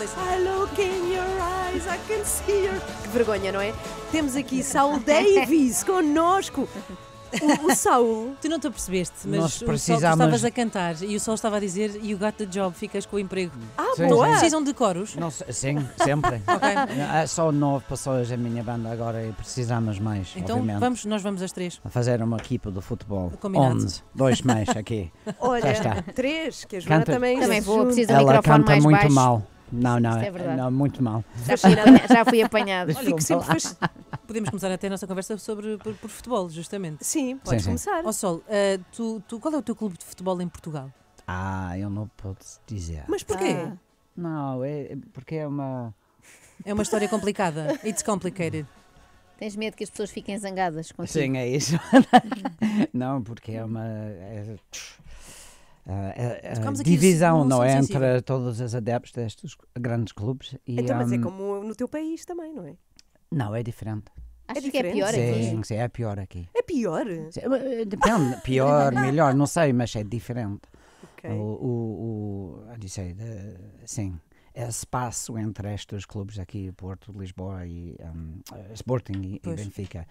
I look in your eyes, I can see your. Que vergonha, não é? Temos aqui Saul Davis connosco. O, o Saul. Tu não te apercebeste, mas Nós precisamos... o Saul, estavas a cantar e o Saul estava a dizer e o gato de job ficas com o emprego. Ah, sim, boa! Sim. Precisam de coros? Não, sim, sempre. okay. Ah, só nove pessoas a minha banda agora e precisamos mais. Então obviamente. vamos, nós vamos às três. A fazer uma equipa de futebol. Combinado. Onze, dois mais aqui. Olha, três, que a Joana canta, também Também é vou, precisa de Ela canta muito mal. Não, não, é, é não, muito mal. Já fui, apanhado. Olha, Fico sempre Podemos começar até a nossa conversa sobre por, por futebol, justamente. Sim, podes sim, começar. Ó oh, Sol, uh, tu, tu, qual é o teu clube de futebol em Portugal? Ah, eu não posso dizer. Mas porquê? Ah. Não, é, é porque é uma. É uma história complicada. It's complicated. Tens medo que as pessoas fiquem zangadas contigo? Sim, é isso. não, porque é uma. É... Ah, a divisão não é, entre todos os adeptos destes grandes clubes. E, então, mas um, é hum, como no teu país também, não é? Não, é diferente. Acho é que é pior aqui. Sim, é pior aqui. É pior? Sim, é, é, depende, pior, melhor, não sei, mas é diferente. Okay. O, o, o de, eh, sim, é espaço entre estes clubes aqui, Porto, Lisboa e um, Sporting e, e Benfica.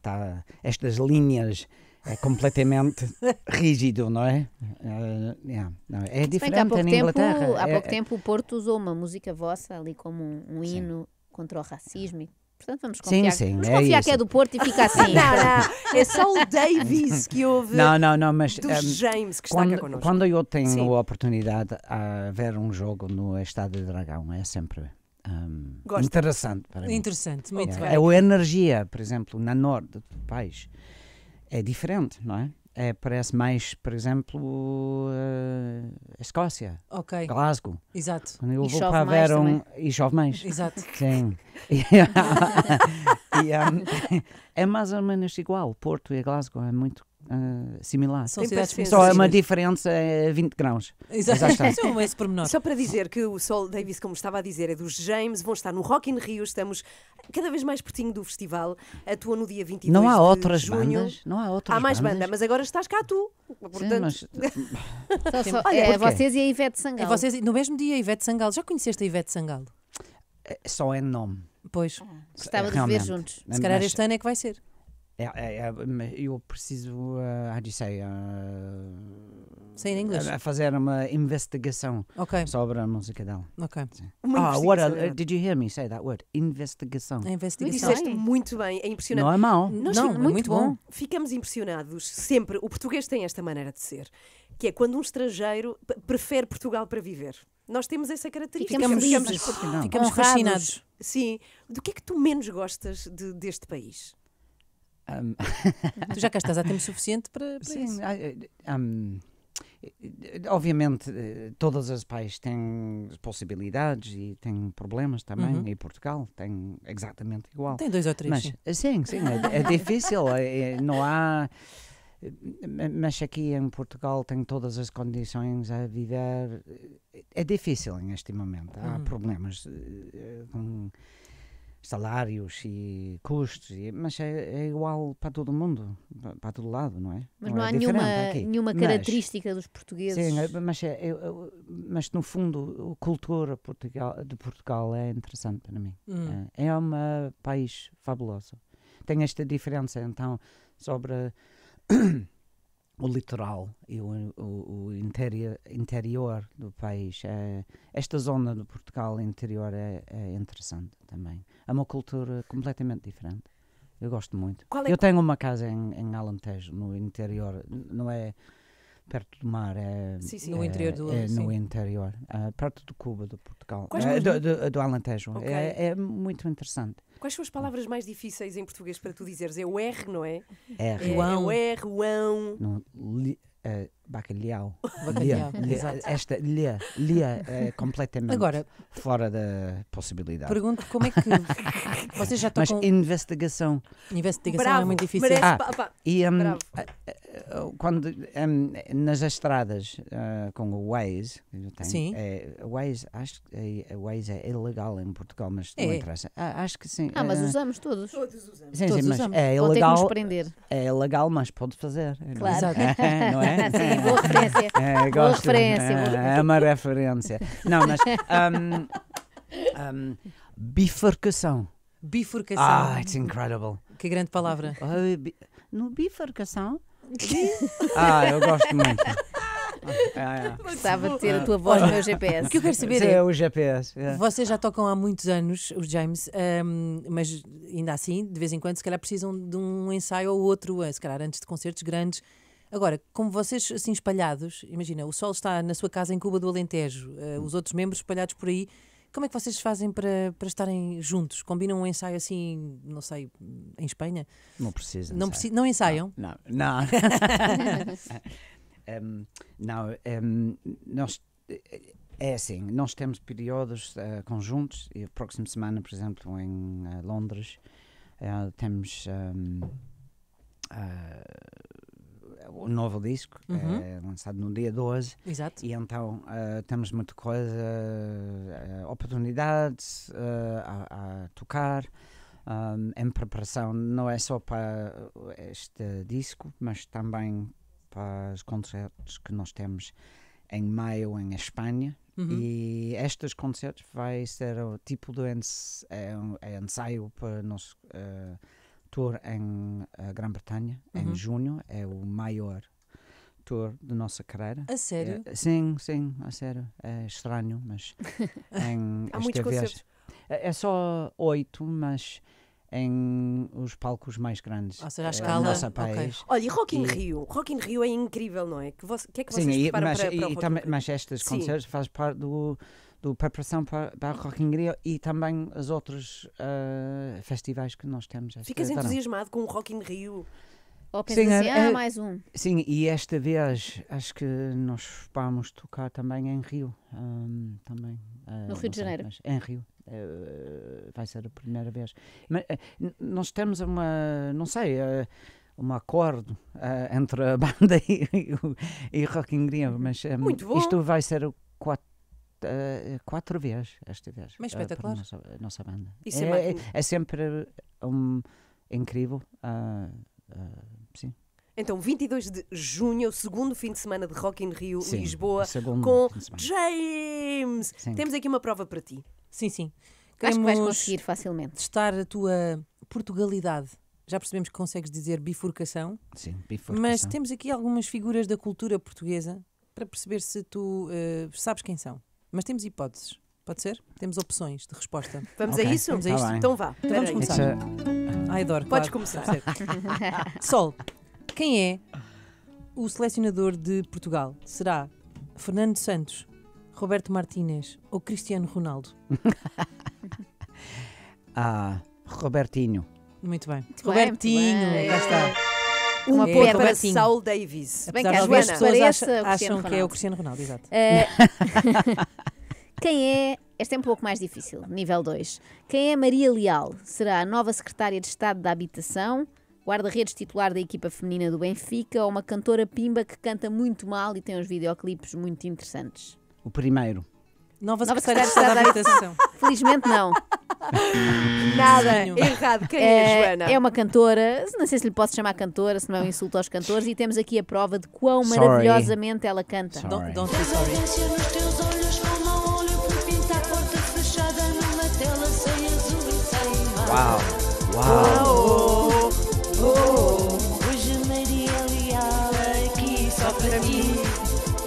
Tá, estas linhas é completamente rígido, não é? Uh, yeah, não, é diferente há pouco, tempo, há pouco tempo o Porto usou uma música vossa ali como um, um hino contra o racismo Portanto, vamos confiar, sim, sim, vamos é confiar que é do Porto e fica assim. não, não, é só o Davis que houve. Não, não, não, mas. dos ehm, James que quando, está cá connosco. Quando eu tenho sim. a oportunidade a ver um jogo no Estádio Dragão, é sempre. Um, ehm, interessante para mim. Interessante, muito é, bem. É a energia, por exemplo, na norte do país é diferente, não é? é parece mais, por exemplo, uh, a Escócia, okay. Glasgow. Exato. Quando eu e vou para mais ver um, e chove mais. Exato. Sim. e, um, é mais ou menos igual. Porto e Glasgow é muito ah, similar. São cidades Só é uma diferença é 20 graus. Exato. É só, para dizer que o Sol Davis, como estava a dizer, é dos James, vão estar no Rock in Rio, estamos cada vez mais pertinho do festival. Atua no dia 22 Não há outras junho. bandas? Não há outras Há mais bandas, banda, mas agora estás cá tu. Portanto... Sim, mas... Ah, Olha, é vocês e a Ivete Sangalo. É vocês, no mesmo dia, a Ivete Sangalo. Já conheceste a Ivete Sangalo? É, só é nome. Pois. gostava de ver juntos. Se calhar este ano é que vai ser. É, é, é, eu preciso, uh, ah, how do you say? Uh, say in English. A, a fazer uma investigação okay. sobre a música dela. Ok. Ah, what a, did you hear me say that word? Investigação. investigação. Disseste muito bem, é impressionante. Não é mau. Nós Não, é muito, muito bom. bom. Ficamos impressionados sempre. O português tem esta maneira de ser, que é quando um estrangeiro prefere Portugal para viver. Nós temos essa característica. Ficamos, ficamos, ficamos, ficamos fascinados. Sim. Do que é que tu menos gostas de, deste país? Um... tu já cá estás há tempo suficiente para, para Sim, isso. obviamente, eh, todas as pais têm possibilidades e têm problemas também, uhum. e Portugal tem exatamente igual. Tem dois ou três. Mas, sim, eh, sim, é, é difícil, é, não há mas aqui em Portugal tem todas as condições a viver. É difícil neste momento. Há uhum. problemas com salários e custos, e, mas é, é, igual para todo mundo, para, todo lado, não é? Mas não, não é há nenhuma, nenhuma característica mas, dos portugueses. Sim, é, mas, é, mas no fundo a cultura Portugal, de Portugal é interessante para mim. Hum. É, é um eh, país fabuloso. Tem esta diferença, então, sobre o litoral e o, o, o interior, interior, do país. É, esta zona do Portugal interior é, é interessante também. É uma cultura completamente diferente. Eu gosto muito. É eu tenho uma casa em, em Alentejo, no interior. Não é perto do mar. É, sim, sim, é, no interior do é, é No interior, ah, perto de Cuba, de Portugal. Ah, do, do, do, Alentejo. Okay. É, é muito interessante. Quais são as palavras mais difíceis em português para tu dizeres? É o R, não é? R. É, é, é o R, o Ão. li, bacalhau. Bacalhau. esta lhe, lhe é completamente Agora, fora da possibilidade. Pergunto como é que vocês já estão Mas com... investigação. Investigação é Bravo, é muito difícil. Merece, ah, pá, pá. E um, quando um, nas estradas uh, com o Waze, tenho, sim. É, Waze, acho que é, Waze é ilegal em Portugal, mas é. não interessa. Ah, acho que sim. Ah, mas ah, usamos todos. Todos usamos. Sim, todos mas usamos. é ilegal. É ilegal, mas pode fazer. Claro. Não é? Não é? sim, boa referência. É, boa referência. É, é, é, uma referência. Não, mas. Um, um, bifurcação. Bifurcação. Ah, it's incredible. Que grande palavra. No bifurcação. ah, eu gosto muito. Ah, é. Gostava de ter a ah. tua voz no meu GPS. O que eu quero saber Sim, é, é o GPS. É. Vocês já tocam há muitos anos, os James, um, mas ainda assim, de vez em quando, se calhar precisam de um ensaio ou outro, eh, se calhar antes de concertos grandes. Agora, como vocês assim espalhados, imagina, o Sol está na sua casa em Cuba do Alentejo, uh, os outros membros espalhados por aí, como é que vocês fazem para, para estarem juntos? Combinam um ensaio assim, não sei, em Espanha? Não precisa. Não, preci não ensaiam? Não, não. Não, um, não um, nós. É assim, nós temos períodos uh, conjuntos, e a próxima semana, por exemplo, em uh, Londres, uh, temos um, ah, o novo disco, uhum. é, lançado no dia 12. Exato. E então uh, temos muita coisa, uh, oportunidades uh, a, a, tocar. Um, em preparação não é só para este disco, mas também para os concertos que nós temos em maio em Espanha. Uhum. E estes concertos vai ser o tipo de ensaio, é, é ensaio para nós tour em eh, Grã-Bretanha, uhum. em junho, é o maior tour da nossa carreira. A sério? É, sim, sim, a sério. É estranho, mas em Há muitos vez, é, é, só oito, mas em os palcos mais grandes. Ou seja, a é escala. Nossa país. Okay. Olha, e Rock in e... Rio? Rock in Rio é incrível, não é? O que, é que vocês Sim, e, mas, para, e, para e também, Mas estas concertos fazem parte do do preparação para, para Rock in Rio e também os outros uh, festivais que nós temos. Ficas verão. entusiasmado com o Rock in Rio? Ou pensas sim, assim, ah, é, mais um? Sim, e esta vez acho que nós vamos tocar também em Rio. Um, também, uh, no Rio de sei, Janeiro? em Rio. Eh, vai ser a primeira vez. Mas, eh, nós temos uma, não sei eh, um acordo entre a banda e, o Rocking Rock in Rio, mas isto vai ser uh, quatro vezes esta vez. Mas eh, espetacular. Uh, nossa, a nossa banda. Isso é, é, é sempre um, incrível. Ah, ah, sim. Então, 22 de junho, o segundo fim de semana de Rock in Rio, sim, Lisboa, com James. Sim. Temos aqui uma prova para ti. Sim, sim. Queremos Acho que vais conseguir facilmente. Testar a tua Portugalidade. Já percebemos que consegues dizer bifurcação. Sim, bifurcação. Mas temos aqui algumas figuras da cultura portuguesa para perceber se tu uh, sabes quem são. Mas temos hipóteses, pode ser? Temos opções de resposta. Vamos a isso? Tá vamos a isto? Então vá. Então vamos começar. a, Ai, adoro. Podes claro, começar. Sol, quem é o selecionador de Portugal? Será Fernando Santos, Roberto Martínez ou Cristiano Ronaldo? ah, Robertinho. Muito bem. Robertinho, bem. lá está. Uma É, para Saul Davis. Bem que as pessoas acha- acham que é o Cristiano Ronaldo, exato. É... Quem é. Esta é um pouco mais difícil, nível 2. Quem é Maria Leal? Será a nova secretária de Estado da Habitação, guarda-redes titular da equipa feminina do Benfica ou uma cantora pimba que canta muito mal e tem uns videoclipes muito interessantes? O primeiro. Nova, Nova Secretária de Estado da Habitação. Felizmente não. Nada, errado. Quem é, é, Joana? É uma cantora, não sei se lhe posso chamar cantora, se não é um insulto aos cantores, e temos aqui a prova de quão sorry. maravilhosamente ela canta. Sorry. Don't, don't be sorry. Uau! Uau! Oh, oh, oh, Hoje Maria Leal é aqui só para ti.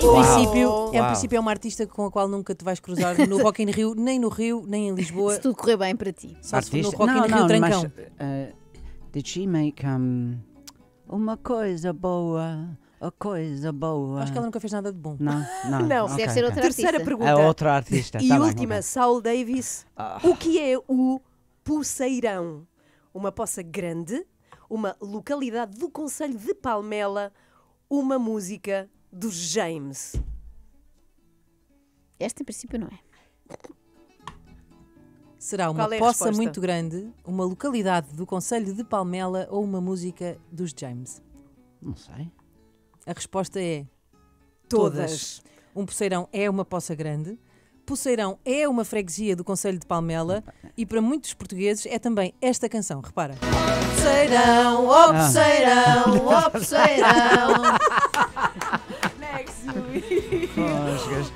Em Uau. princípio, em princípio é uma artista com a qual nunca te vais cruzar no Rock in Rio, nem no Rio, nem em Lisboa. Se tudo correr bem para ti. Só se for no Artista? Rock in Não, Rio não, mas. uh, did she make um, uma coisa boa? A coisa boa. Acho que ela nunca fez nada de bom. Não, não. Não, Ok, deve ser outra Terceira artista. pergunta. É outra artista. E tá última, ok. Saul Davis. Ah. O que é o Pulseirão, uma poça grande, uma localidade do Conselho de Palmela, uma música do James. Esta, em princípio, não é. Será uma é poça muito grande, uma localidade do Conselho de Palmela ou uma música dos James? Não sei. A resposta é todas. todas. Um poceirão é uma poça grande, Poceirão é uma freguesia do Conselho de Palmela e para muitos portugueses é também esta canção, repara. Poceirão, oh Poceirão, oh Poceirão.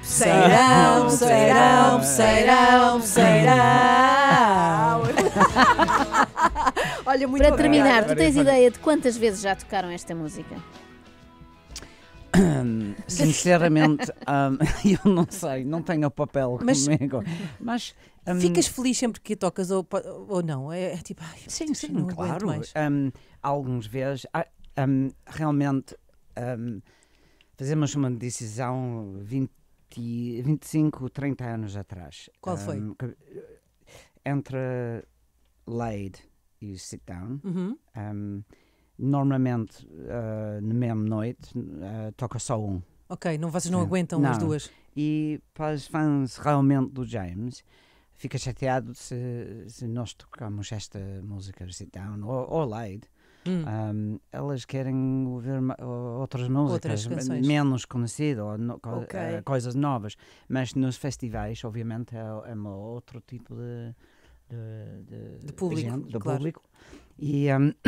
Serão, serão, serão, serão. Olha, muito Para terminar, tu tens ideia de quantas vezes já tocaram esta música? Sinceramente, um, eu não sei, não tenho papel mas, comigo. Mas. Um, ficas feliz sempre que tocas ou, ou não? É, é tipo. Ai, sim, sim, não claro. Um, alguns vezes, ah, hum, realmente, hum, fazemos uma decisão 20, 25, 30 anos atrás. Qual hum, foi? entre laid e Sit Down. Uhum Normalmente, uh, na mesma noite, uh, toca só um. Ok, não, vocês não Sim. aguentam não. as duas. E para os fãs realmente do James, fica chateado se, se nós tocamos esta música, Sit Down ou, ou Light. Hum. Um, elas querem ouvir outras músicas outras menos conhecidas ou no, co okay. Ah, coisas novas, mas nos festivais, obviamente, é, é um outro tipo de, de, de, de público, gente, claro. público. E um,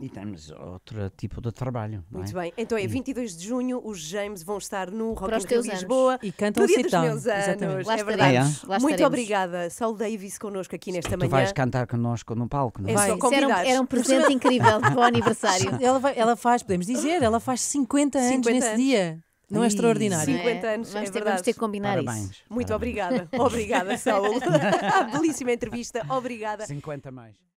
E temos outro tipo de trabalho. Muito é? bem. Então é 22 de junho, os James vão estar no Rock in Rio Lisboa. Anos. E cantam no dia dos meus Exatamente. anos. Lá é verdade. Ah, Muito obrigada. Saul Davis connosco aqui nesta manhã. Tu vais cantar connosco no palco, não é? é? Vai. Só era, um, era um presente incrível para o aniversário. Ela, vai, ela faz, podemos dizer, ela faz 50 anos 50 nesse anos. dia. Não é extraordinário. 50 é? anos, vamos, é ter, vamos ter que combinar Parabéns. isso. Muito Parabéns. obrigada. Obrigada, Saul. Belíssima entrevista. Obrigada. 50 mais.